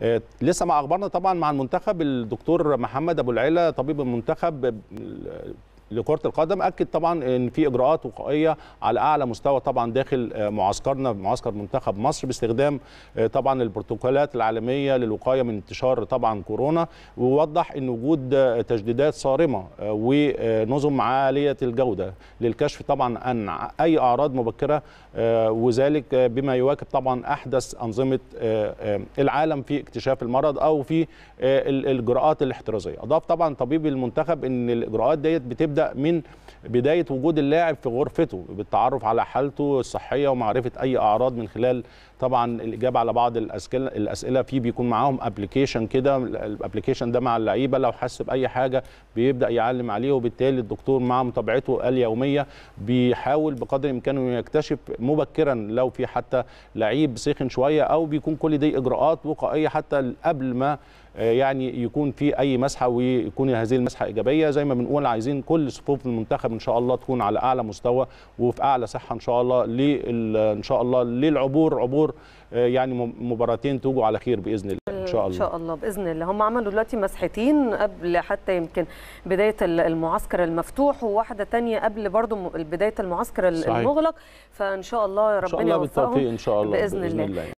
آه، لسه مع اخبارنا طبعا مع المنتخب الدكتور محمد ابو العيله طبيب المنتخب لكره القدم اكد طبعا ان في اجراءات وقائيه على اعلى مستوى طبعا داخل آه، معسكرنا معسكر منتخب مصر باستخدام آه، طبعا البروتوكولات العالميه للوقايه من انتشار طبعا كورونا ووضح ان وجود آه، تجديدات صارمه ونظم عاليه الجوده للكشف طبعا عن اي اعراض مبكره وذلك بما يواكب طبعا احدث انظمه العالم في اكتشاف المرض او في الاجراءات الاحترازيه اضاف طبعا طبيب المنتخب ان الاجراءات ديت بتبدا بتبدا من بدايه وجود اللاعب في غرفته بالتعرف على حالته الصحيه ومعرفه اي اعراض من خلال طبعا الاجابه على بعض الاسئله الاسئله في بيكون معاهم ابلكيشن كده الابلكيشن ده مع اللعيبه لو حس باي حاجه بيبدا يعلم عليه وبالتالي الدكتور مع متابعته اليوميه بيحاول بقدر الامكان انه يكتشف مبكرا لو في حتى لعيب سخن شويه او بيكون كل دي اجراءات وقائيه حتى قبل ما آه، يعني يكون في اي مسحه ويكون هذه المسحه ايجابيه زي ما بنقول عايزين كل كل صفوف المنتخب ان شاء الله تكون على اعلى مستوى وفي اعلى صحه ان شاء الله ان شاء الله للعبور عبور آه، يعني مباراتين توجوا على خير باذن الله ان شاء الله ان شاء الله باذن الله هم عملوا دلوقتي مسحتين قبل حتى يمكن بدايه المعسكر المفتوح وواحده ثانيه قبل برضو بدايه المعسكر صحيح. المغلق فان شاء الله ربنا يوفقهم ان شاء الله بالتوفيق ان شاء الله باذن, بإذن الله, الله.